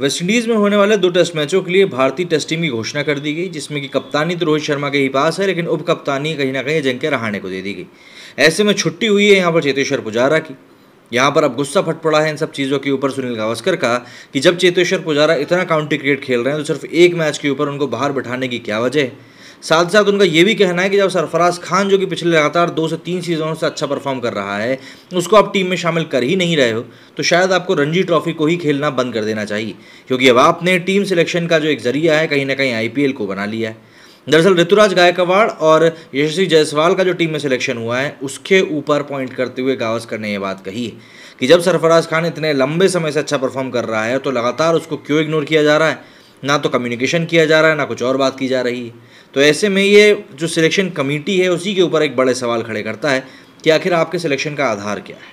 West Indies में होने वाले दो टेस्ट मैचों के लिए भारतीय टेस्ट टीम की घोषणा कर दी गई जिसमें कि कप्तानी तो रोहित शर्मा के ही पास है लेकिन उप कप्तानी कहीं ना कहीं अजंक्य रहाणे को दे दी गई ऐसे में छुट्टी हुई है यहाँ पर चेतेश्वर पुजारा की यहाँ पर अब गुस्सा फट पड़ा है इन सब चीज़ों के ऊपर सुनील गावस्कर का कि जब चेतेश्वर पुजारा इतना काउंटी क्रिकेट खेल रहे हैं तो सिर्फ एक मैच के ऊपर उनको बाहर बैठाने की क्या वजह है साथ साथ उनका ये भी कहना है कि जब सरफराज खान जो कि पिछले लगातार दो से तीन सीजनों से अच्छा परफॉर्म कर रहा है उसको आप टीम में शामिल कर ही नहीं रहे हो तो शायद आपको रणजी ट्रॉफी को ही खेलना बंद कर देना चाहिए क्योंकि अब आपने टीम सिलेक्शन का जो एक जरिया है कहीं ना कहीं आई को बना लिया है दरअसल ऋतुराज गायकवाड़ और यशस्वी जायसवाल का जो टीम में सिलेक्शन हुआ है उसके ऊपर पॉइंट करते हुए गावस्कर ने यह बात कही है कि जब सरफराज खान इतने लंबे समय से अच्छा परफॉर्म कर रहा है तो लगातार उसको क्यों इग्नोर किया जा रहा है ना तो कम्युनिकेशन किया जा रहा है ना कुछ और बात की जा रही है तो ऐसे में ये जो सिलेक्शन कमेटी है उसी के ऊपर एक बड़े सवाल खड़े करता है कि आखिर आपके सिलेक्शन का आधार क्या है